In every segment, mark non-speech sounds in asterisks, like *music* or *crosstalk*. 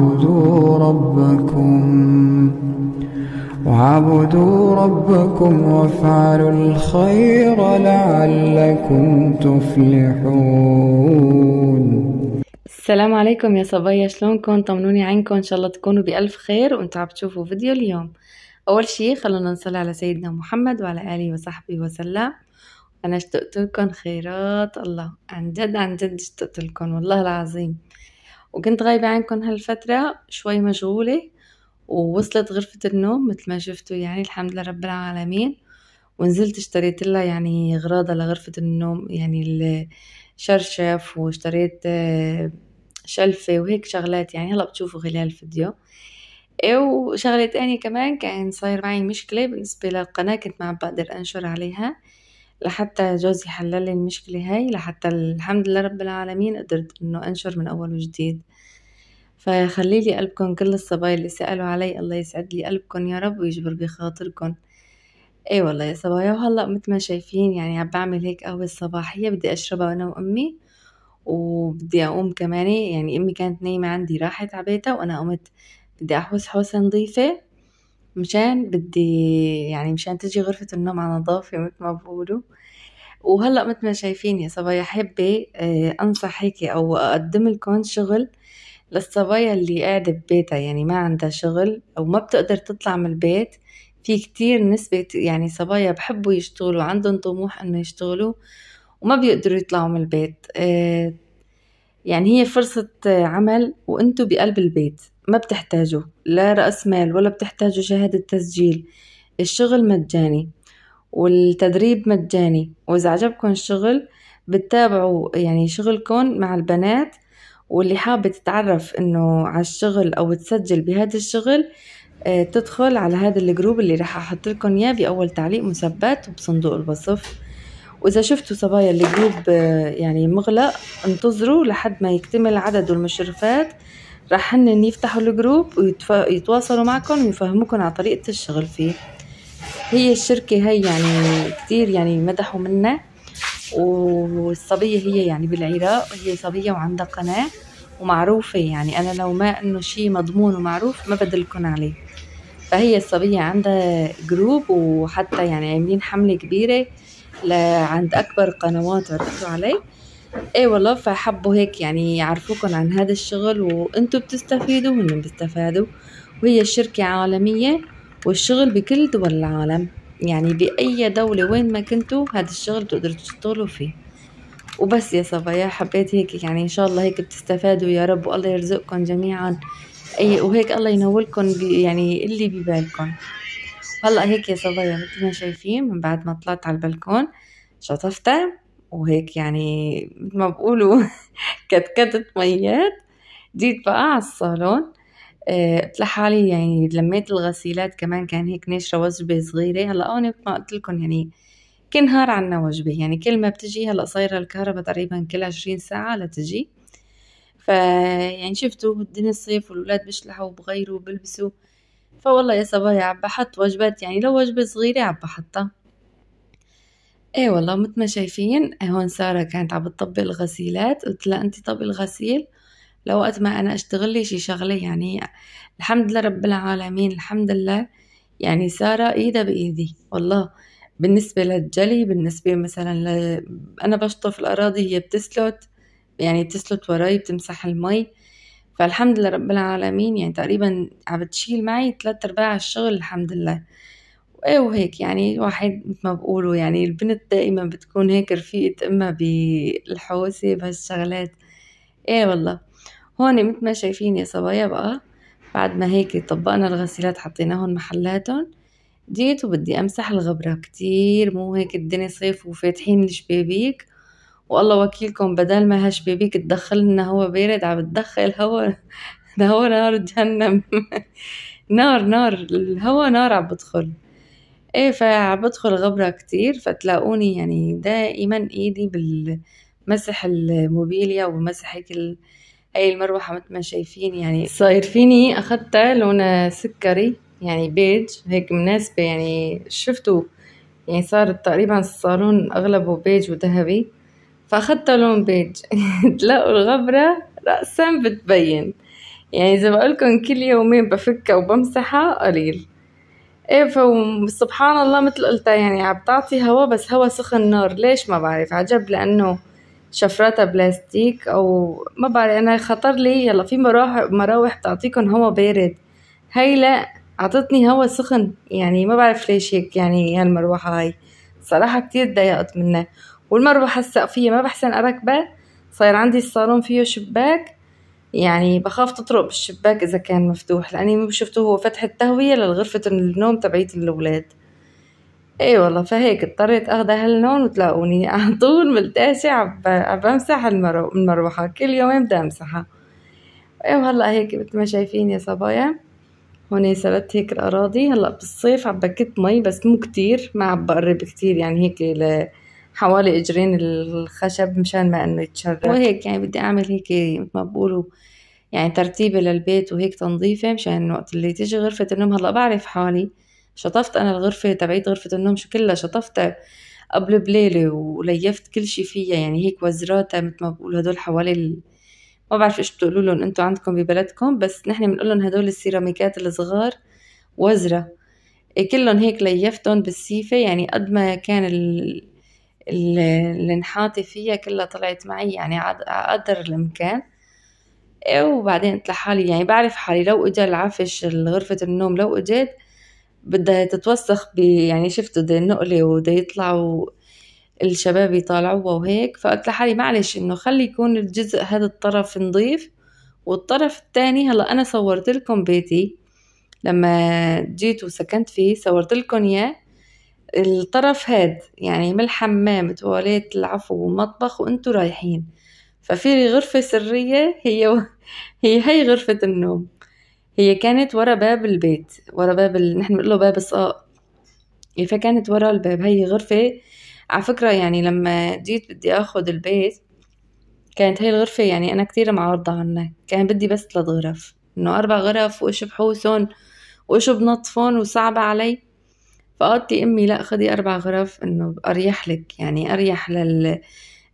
واعبدوا ربكم واعبدوا ربكم وافعلوا الخير لعلكم تفلحون السلام عليكم يا صبايا شلونكم طمنوني عنكم ان شاء الله تكونوا بألف خير وانتم عم تشوفوا فيديو اليوم اول شي خلونا نصلي على سيدنا محمد وعلى اله وصحبه وسلم انا اشتقت لكم خيرات الله عن جد عن جد اشتقت لكم والله العظيم وكنت غايبة عنكم هالفترة شوي مشغولة ووصلت غرفة النوم مثل ما شفتوا يعني الحمد لله رب العالمين ونزلت اشتريت لها يعني غراضة لغرفة النوم يعني الشرشف واشتريت آه، شلفة وهيك شغلات يعني هلا بتشوفوا خلال الفيديو إيه، وشغلة تانية كمان كان صاير معي مشكلة بالنسبة للقناة كنت ما عم بقدر أنشر عليها لحتى جوزي حلل لي المشكلة هاي لحتى الحمد لله رب العالمين قدرت إنه أنشر من أول وجديد فخلي لي قلبكم كل الصبايا اللي سألوا علي الله يسعد لي قلبكم يا رب ويجبر بخاطركم اي والله يا صبايا وهلا مثل ما شايفين يعني عم بعمل هيك قهوة صباحية بدي اشربها انا وامي وبدي اقوم كمان يعني امي كانت نايمة عندي راحت عبيتها وانا قمت بدي احوس حوسة نظيفة مشان بدي يعني مشان تجي غرفة النوم على نظافة مثل ما بقولوا وهلا مثل ما شايفين يا صبايا حبة آه، انصح هيك او اقدم لكم شغل للصبايا اللي قاعدة ببيتها يعني ما عندها شغل او ما بتقدر تطلع من البيت في كتير نسبة يعني صبايا بحبوا يشتغلوا عندهم طموح انه يشتغلوا وما بيقدروا يطلعوا من البيت آه، يعني هي فرصة عمل وانتوا بقلب البيت ما بتحتاجوا لا رأس مال ولا بتحتاجوا شهادة تسجيل الشغل مجاني والتدريب مجاني وإذا عجبكم الشغل بتتابعوا يعني شغلكم مع البنات واللي حابة تتعرف إنه على الشغل أو تسجل بهذا الشغل آه، تدخل على هذا الجروب اللي رح أحط لكم إياه بأول تعليق مثبت وبصندوق الوصف وإذا شفتوا صبايا الجروب آه، يعني مغلق انتظروا لحد ما يكتمل عدد المشرفات راح هن يفتحوا الجروب ويتواصلوا معكم ويفهموكم على طريقة الشغل فيه هي الشركة هي يعني كتير يعني مدحوا منا والصبية هي يعني بالعراق هي صبية وعندها قناة ومعروفة يعني أنا لو ما إنه شي مضمون ومعروف ما بدلكن عليه فهي الصبية عندها جروب وحتى يعني عاملين حملة كبيرة لعند أكبر قنوات عرفتوا علي ايه والله فحبوا هيك يعني يعرفوكم عن هذا الشغل وانتو بتستفيدوا وهم بيستفادوا وهي الشركة عالمية والشغل بكل دول العالم يعني بأي دولة وين ما كنتوا هذا الشغل بتقدروا تشتغلوا فيه وبس يا صبايا حبيت هيك يعني إن شاء الله هيك بتستفادوا يا رب والله يرزقكم جميعا أي وهيك الله ينولكم يعني اللي ببالكم هلا هيك يا صبايا مثل ما شايفين من بعد ما طلعت على البلكون شطفتها وهيك يعني مثل ما بقولوا *laughs* كتكتت ميات جيت بقى على الصالون آه، قلت لحالي يعني لميت الغسيلات كمان كان هيك نشرة وجبة صغيرة هلا انا ما قلت لكم يعني كل نهار عنا وجبة يعني كل ما بتجي هلا صايرة الكهرباء تقريبا كل عشرين ساعة لتجي فيعني شفتوا الدنيا الصيف والولاد بيشلحوا وبغيروا وبلبسوا فوالله يا صبايا عم بحط وجبات يعني لو وجبة صغيرة عم بحطها اي والله مثل ما شايفين هون سارة كانت عم بتطبق الغسيلات قلت لها انت طبق الغسيل لوقت ما انا اشتغل لي شي شغلة يعني الحمد لله رب العالمين الحمد لله يعني سارة ايدها بايدي والله بالنسبة للجلي بالنسبة مثلا ل... انا بشطف الاراضي هي بتسلت يعني بتسلت وراي بتمسح المي فالحمد لله رب العالمين يعني تقريبا عم بتشيل معي تلات ارباع الشغل الحمد لله ايه وهيك يعني واحد مثل ما بقولوا يعني البنت دائما بتكون هيك رفيقة امها بالحوسة بهالشغلات ايه والله هون مثل ما شايفين يا صبايا بقى بعد ما هيك طبقنا الغسيلات حطيناهم محلاتهم جيت وبدي امسح الغبرة كتير مو هيك الدنيا صيف وفاتحين الشبابيك والله وكيلكم بدل ما هالشبابيك تدخل لنا هوا بارد عم تدخل هوا ده هو نار جهنم *laughs* نار نار الهوا نار عم بدخل ايه فبدخل غبرة كتير فتلاقوني يعني دائما ايدي بالمسح الموبيليا ومسح هيك هاي المروحة مثل ما شايفين يعني صاير فيني اخذت لونها سكري يعني بيج هيك مناسبة يعني شفتوا يعني صار تقريبا الصالون اغلبه بيج وذهبي فاخذت لون بيج *laughs* تلاقوا الغبرة رأسا بتبين يعني اذا ما كل يومين بفكها وبمسحها قليل ايه فسبحان الله مثل قلت يعني عم تعطي هوا بس هوا سخن نار ليش ما بعرف عجب لانه شفرتها بلاستيك او ما بعرف انا خطر لي يلا في مراوح مراوح بتعطيكم هوا بارد هي لا اعطتني هوا سخن يعني ما بعرف ليش هيك يعني هالمروحة هاي صراحة كتير تضايقت منها والمروحة السقفية ما بحسن أركبها صاير عندي الصالون فيه شباك يعني بخاف تطرق بالشباك إذا كان مفتوح لأني ما شفته هو فتح التهوية للغرفة النوم تبعيت الاولاد اي والله فهيك اضطريت اخذ هاللون وتلاقوني *laughs* على طول ملتاسة عم بمسح المروحة كل يومين بدي امسحها اي وهلا هيك مثل ما شايفين يا صبايا هون سلت هيك الاراضي هلا بالصيف عم بكت مي بس مو كتير ما عم بقرب كتير يعني هيك ل... حوالي اجرين الخشب مشان ما انه يتشرب وهيك يعني بدي اعمل هيك مثل ما بقولوا يعني ترتيبة للبيت وهيك تنظيفة مشان وقت اللي تيجي غرفة النوم هلا بعرف حالي شطفت انا الغرفة تبعيت غرفة النوم شو كلها شطفتها قبل بليلة وليفت كل شي فيها يعني هيك وزراتها مثل ما بقول هدول حوالي ال... ما بعرف ايش بتقولوا لهم انتم عندكم ببلدكم بس نحن بنقول لهم هدول السيراميكات الصغار وزرة إيه، كلهم هيك ليفتهم بالسيفة يعني قد ما كان ال... اللي انحاطي فيها كلها طلعت معي يعني قدر الامكان إيه، وبعدين قلت لحالي يعني بعرف حالي لو اجى العفش غرفة النوم لو اجيت بدها تتوسخ ب يعني شفتوا بدي النقلة وبدها يطلعوا الشباب يطالعوها وهيك فقلت لحالي معلش انه خلي يكون الجزء هذا الطرف نظيف والطرف الثاني هلا انا صورت لكم بيتي لما جيت وسكنت فيه صورت لكم اياه الطرف هاد يعني من الحمام تواليت العفو ومطبخ وانتو رايحين ففي غرفة سرية هي و... *laughs* هي هي غرفة النوم هي كانت ورا باب البيت ورا باب ال... نحن بنقول له باب الصقاء فكانت ورا الباب هي غرفة على فكرة يعني لما جيت بدي اخد البيت كانت هي الغرفة يعني أنا كتير معارضة عنها كان بدي بس ثلاث غرف إنه أربع غرف وإيش بحوسهم وإيش بنطفهم وصعبة علي فقالت لي امي لا خدي اربع غرف انه اريح لك يعني اريح لل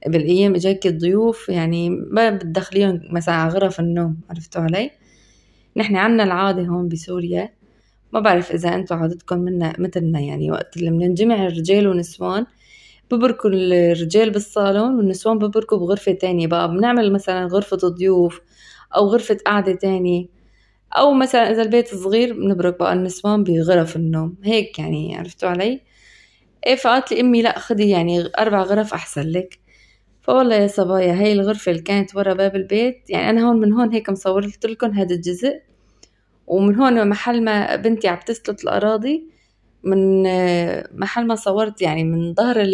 بالايام اجاك الضيوف يعني ما بتدخليهم مثلا على غرف النوم عرفتوا علي نحن عنا العاده هون بسوريا ما بعرف اذا انتم عادتكم منا مثلنا يعني وقت اللي بننجمع رجال ونسوان ببركوا الرجال بالصالون والنسوان ببركوا بغرفة تانية بقى بنعمل مثلا غرفة ضيوف أو غرفة قعدة تانية او مثلا اذا البيت صغير بنبرك بقى النسوان بغرف النوم هيك يعني عرفتوا علي ايه فقالت لي امي لا خدي يعني اربع غرف احسن لك فوالله يا صبايا هاي الغرفة اللي كانت ورا باب البيت يعني أنا هون من هون هيك مصور لكم هذا الجزء ومن هون محل ما بنتي عم تسلط الأراضي من آه، محل ما صورت يعني من ظهر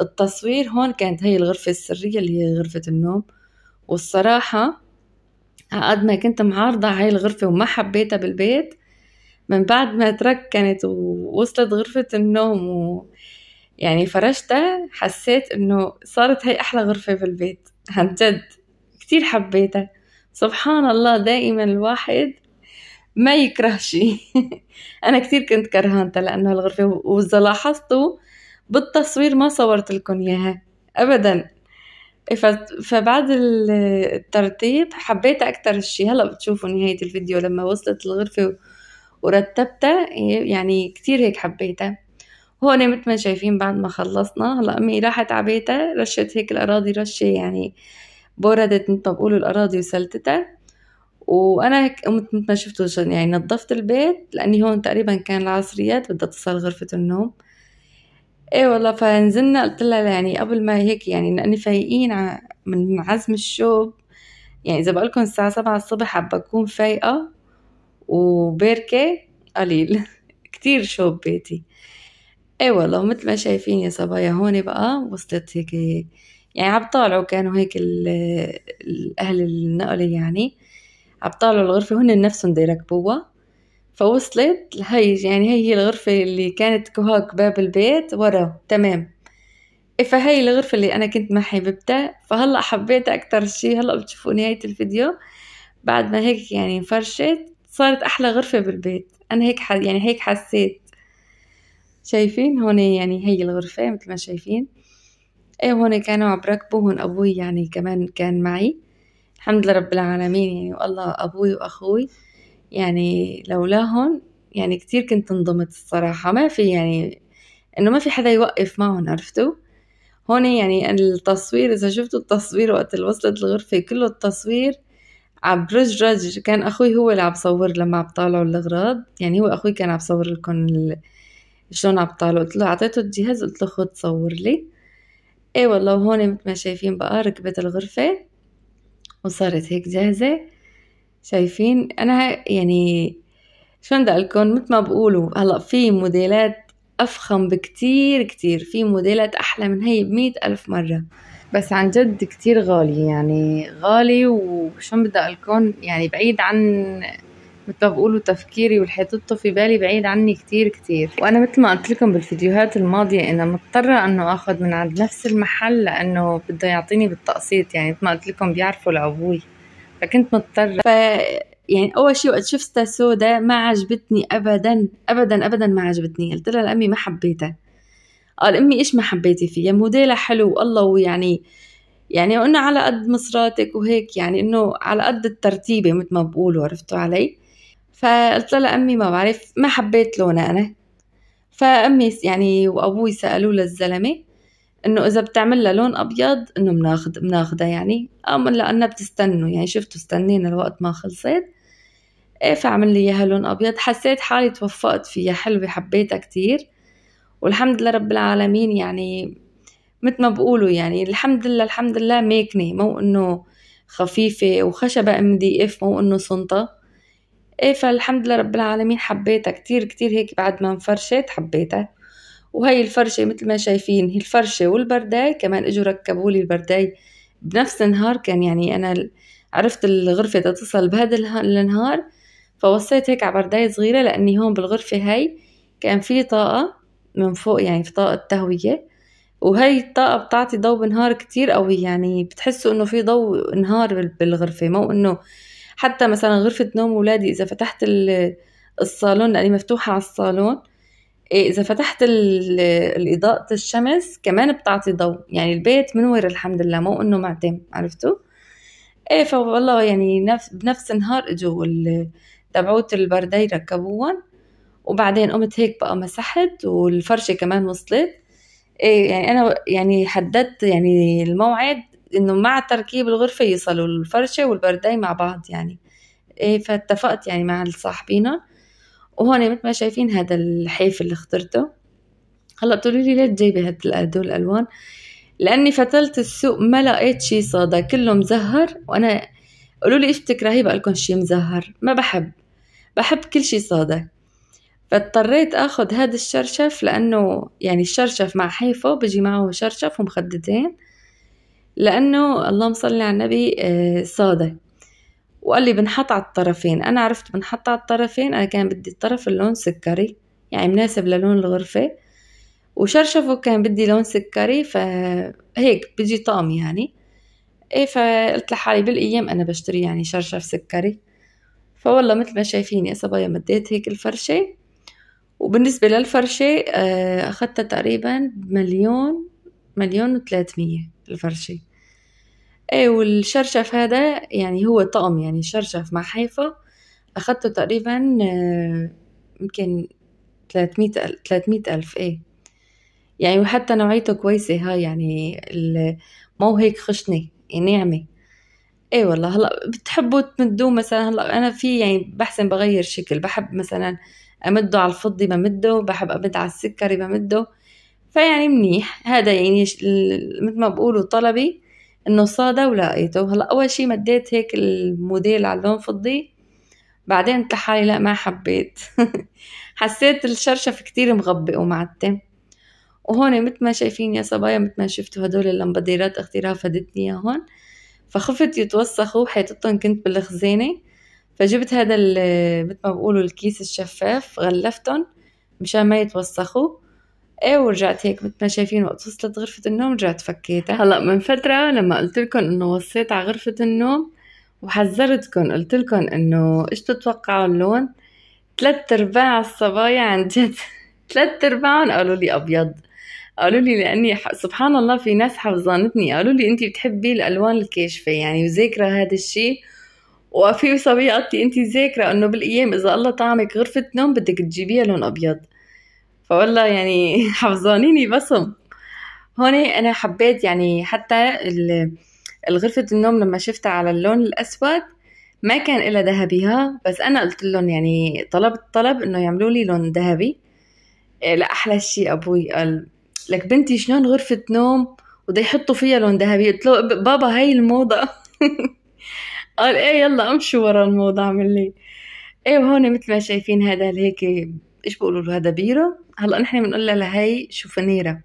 التصوير هون كانت هي الغرفة السرية اللي هي غرفة النوم والصراحة قد ما كنت معارضة هاي الغرفة وما حبيتها بالبيت من بعد ما تركنت ووصلت غرفة النوم و يعني فرشتها حسيت انه صارت هاي احلى غرفة بالبيت عن جد كتير حبيتها سبحان الله دائما الواحد ما يكره شيء *laughs* انا كتير كنت كرهانتها لانه الغرفة واذا لاحظتوا بالتصوير ما صورت لكم اياها ابدا فبعد الترتيب حبيت أكتر شي هلأ بتشوفوا نهاية الفيديو لما وصلت الغرفة ورتبتها إيه، يعني كتير هيك حبيتها هون مثل ما شايفين بعد ما خلصنا هلا امي راحت عبيتها رشت هيك الاراضي رشه يعني بوردت مثل ما بقولوا الاراضي وسلتتها وانا هيك قمت مثل ما شفتوا يعني نظفت البيت لاني هون تقريبا كان العصريات بدها تصل غرفه النوم ايه والله فنزلنا قلت لها يعني قبل ما هيك يعني لاني فايقين من عزم الشوب يعني اذا بقول لكم الساعه سبعة الصبح حابه اكون فايقه وبركه قليل *laughs* كتير شوب بيتي ايه والله ومثل ما شايفين يا صبايا هون بقى وصلت هيك يعني عم طالعوا كانوا هيك الاهل النقله يعني عم طالعوا الغرفه هن نفسهم بده يركبوها فوصلت هاي يعني هي هي الغرفة اللي كانت كهوك باب البيت ورا تمام فهي الغرفة اللي أنا كنت مع حبيبتها فهلا حبيتها أكتر شي هلا بتشوفوا نهاية الفيديو بعد ما هيك يعني فرشت صارت أحلى غرفة بالبيت أنا هيك ح... يعني هيك حسيت شايفين هون يعني هي الغرفة مثل ما شايفين ايه هون كانوا عم بركبوا هون أبوي يعني كمان كان معي الحمد لله رب العالمين يعني والله أبوي وأخوي يعني لولاهم يعني كتير كنت انضمت الصراحة ما في يعني انه ما في حدا يوقف معهم عرفتوا هون يعني التصوير اذا شفتوا التصوير وقت وصلت الغرفة كله التصوير عبرج رج كان اخوي هو اللي عم صور لما عم طالعوا الاغراض يعني هو اخوي كان عم صور لكم ال... شلون عم طالعوا قلت له اعطيته الجهاز قلت له خد صور لي اي والله وهون مثل ما شايفين بقى ركبت الغرفة وصارت هيك جاهزة شايفين انا يعني شو بدي لكم مثل ما بقولوا هلا في موديلات افخم بكتير كتير في موديلات احلى من هي بمية الف مره بس عن جد كتير غالي يعني غالي وشو بدي لكم يعني بعيد عن مثل ما بقولوا تفكيري واللي في بالي بعيد عني كتير كتير وانا مثل ما قلت لكم بالفيديوهات الماضيه انا مضطره انه اخذ من عند نفس المحل لانه بده يعطيني بالتقسيط يعني مثل ما قلت لكم بيعرفوا العبوي فكنت مضطرة ف يعني اول شيء وقت شفتها سودة ما عجبتني ابدا ابدا ابدا ما عجبتني قلت لها لامي ما حبيتها قال امي ايش ما حبيتي فيها موديلها حلو والله ويعني يعني انه على قد مصراتك وهيك يعني انه على قد الترتيبه مثل ما بقولوا عرفتوا علي فقلت لها امي ما بعرف ما حبيت لونها انا فامي يعني وابوي سالوا للزلمه انه اذا بتعمل لها لون ابيض انه بناخذ بناخذها يعني ام لانها بتستنوا يعني شفتوا استنينا الوقت ما خلصت ايه فعمل لي اياها لون ابيض حسيت حالي توفقت فيها حلوه حبيتها كتير والحمد لله رب العالمين يعني مثل ما بقولوا يعني الحمد لله الحمد لله ميكني مو انه خفيفه وخشبه ام دي اف مو انه صنطه ايه فالحمد لله رب العالمين حبيتها كتير كتير هيك بعد ما انفرشت حبيتها وهي الفرشة مثل ما شايفين هي الفرشة والبرداي كمان اجوا ركبوا لي البرداي بنفس النهار كان يعني انا عرفت الغرفة تتصل بهذا النهار فوصيت هيك على برداي صغيرة لأني هون بالغرفة هاي كان في طاقة من فوق يعني في طاقة تهوية وهي الطاقة بتعطي ضوء بنهار كتير قوي يعني بتحسوا انه في ضوء نهار بالغرفة مو انه حتى مثلا غرفة نوم ولادي اذا فتحت الصالون لاني مفتوحة على الصالون إيه، اذا فتحت اضاءه الشمس كمان بتعطي ضوء يعني البيت منور الحمد لله مو انه معتم عرفتوا ايه فوالله يعني نفس بنفس النهار اجوا تبعوت البردي ركبوهم وبعدين قمت هيك بقى مسحت والفرشة كمان وصلت إيه يعني أنا يعني حددت يعني الموعد إنه مع تركيب الغرفة يصلوا الفرشة والبرداي مع بعض يعني إيه فاتفقت يعني مع صاحبينا وهون مثل ما شايفين هذا الحيف اللي اخترته هلا بتقولوا لي ليه جايبه هدول الالوان لاني فتلت السوق ما لقيت شي صادا كله مزهر وانا قولوا لي بتكرهي بقول لكم شي مزهر ما بحب بحب كل شي صادا فاضطريت اخذ هذا الشرشف لانه يعني الشرشف مع حيفه بيجي معه شرشف ومخدتين لانه اللهم صل على النبي آه، صادق وقال لي بنحط على الطرفين أنا عرفت بنحط على الطرفين أنا كان بدي الطرف اللون سكري يعني مناسب للون الغرفة وشرشفه كان بدي لون سكري فهيك بيجي طقم يعني ايه فقلت لحالي بالايام انا بشتري يعني شرشف سكري فوالله مثل ما شايفيني صبايا مديت هيك الفرشة وبالنسبة للفرشة آه، أخذتها تقريبا مليون مليون وثلاثمية الفرشة ايه والشرشف هذا يعني هو طقم يعني شرشف مع حيفا اخدته تقريبا آه، يمكن 300 الف ايه يعني وحتى نوعيته كويسة هاي يعني مو هيك خشنة يعني ناعمة ايه والله هلا بتحبوا تمدوه مثلا هلا انا في يعني بحسن بغير شكل بحب مثلا امده على الفضي بمده بحب امد على السكري بمده فيعني منيح هذا يعني مثل ما بقولوا طلبي انه صاده ولقيته هلا اول شي مديت هيك الموديل على اللون فضي بعدين قلت لحالي لا ما حبيت *laughs* حسيت الشرشف كتير مغبق ومعتم وهون متل ما شايفين يا صبايا متل ما شفتوا هدول اللمباديرات اختراف فادتني هون فخفت يتوسخوا وحيطتهم كنت بالخزينة فجبت هذا متل ما بقولوا الكيس الشفاف غلفتهم مشان ما يتوسخوا ايه ورجعت هيك مثل ما شايفين وقت وصلت غرفة النوم رجعت فكيتها هلا من فترة لما قلت لكم انه وصيت على غرفة النوم وحذرتكم قلت لكم انه ايش تتوقعوا اللون ثلاث ارباع الصبايا عن جد ثلاث *laughs* ارباعهم قالوا لي ابيض قالوا لي لاني سبحان الله في ناس حفظانتني قالوا لي انت بتحبي الالوان الكاشفه يعني وذاكره هذا الشيء وفي صبيه قالت لي انت ذاكره انه بالايام اذا الله طعمك غرفه نوم بدك تجيبيها لون ابيض فوالله يعني *laughs* حفظانيني بصم هون انا حبيت يعني حتى الغرفة النوم لما شفتها على اللون الاسود ما كان إلا ذهبيها بس انا قلت لهم يعني طلبت طلب انه يعملوا لي لون ذهبي إيه، لا احلى شيء ابوي قال لك بنتي شلون غرفة نوم وده يحطوا فيها لون ذهبي قلت له بابا هاي الموضة *laughs* قال ايه يلا امشوا ورا الموضة عمل لي ايه وهون مثل ما شايفين هذا هيك ايش بيقولوا له هذا بيره هلا نحن بنقول لها هي شوفنيره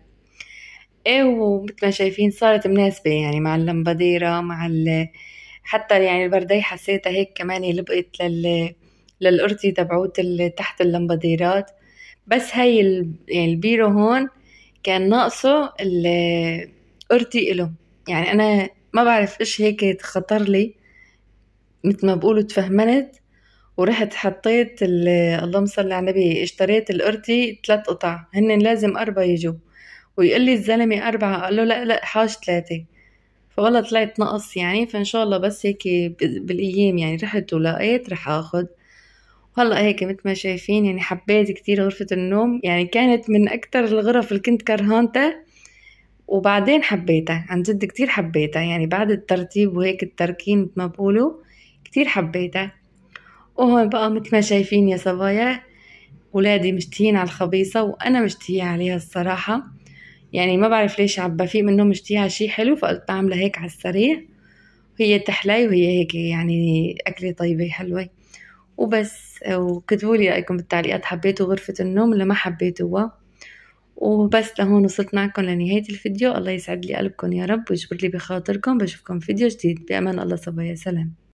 ايه ومثل ما شايفين صارت مناسبه يعني مع اللمباديره مع ال... حتى يعني البرداي حسيتها هيك كمان لبقت لل للقرطي تبعوت تحت اللمباديرات بس هاي ال... يعني البيرو هون كان ناقصه القرطي إله يعني أنا ما بعرف إيش هيك خطر لي مثل ما بقولوا تفهمنت ورحت حطيت اللهم صل على النبي اشتريت القرتي ثلاث قطع هن لازم أربعة يجوا ويقول لي الزلمة أربعة قال له لا لا حاج ثلاثة فوالله طلعت نقص يعني فإن شاء الله بس هيك بالأيام يعني رحت ولقيت رح آخد هلا هيك مثل ما شايفين يعني حبيت كتير غرفة النوم يعني كانت من أكتر الغرف اللي كنت كرهانتها وبعدين حبيتها عن جد كتير حبيتها يعني بعد الترتيب وهيك التركين ما بقوله كتير حبيتها وهون بقى مثل ما شايفين يا صبايا ولادي مشتهين على الخبيصة وأنا مشتهية عليها الصراحة يعني ما بعرف ليش عم بفيق منه مشتهية على شي حلو فقلت بعملها هيك على السريع وهي تحلي وهي هيك يعني أكلة طيبة حلوة وبس وكتبوا لي رأيكم بالتعليقات حبيتوا غرفة النوم ولا ما حبيتوها وبس لهون وصلت معكم لنهاية الفيديو الله يسعد لي قلبكم يا رب ويجبر لي بخاطركم بشوفكم فيديو جديد بأمان الله صبايا سلام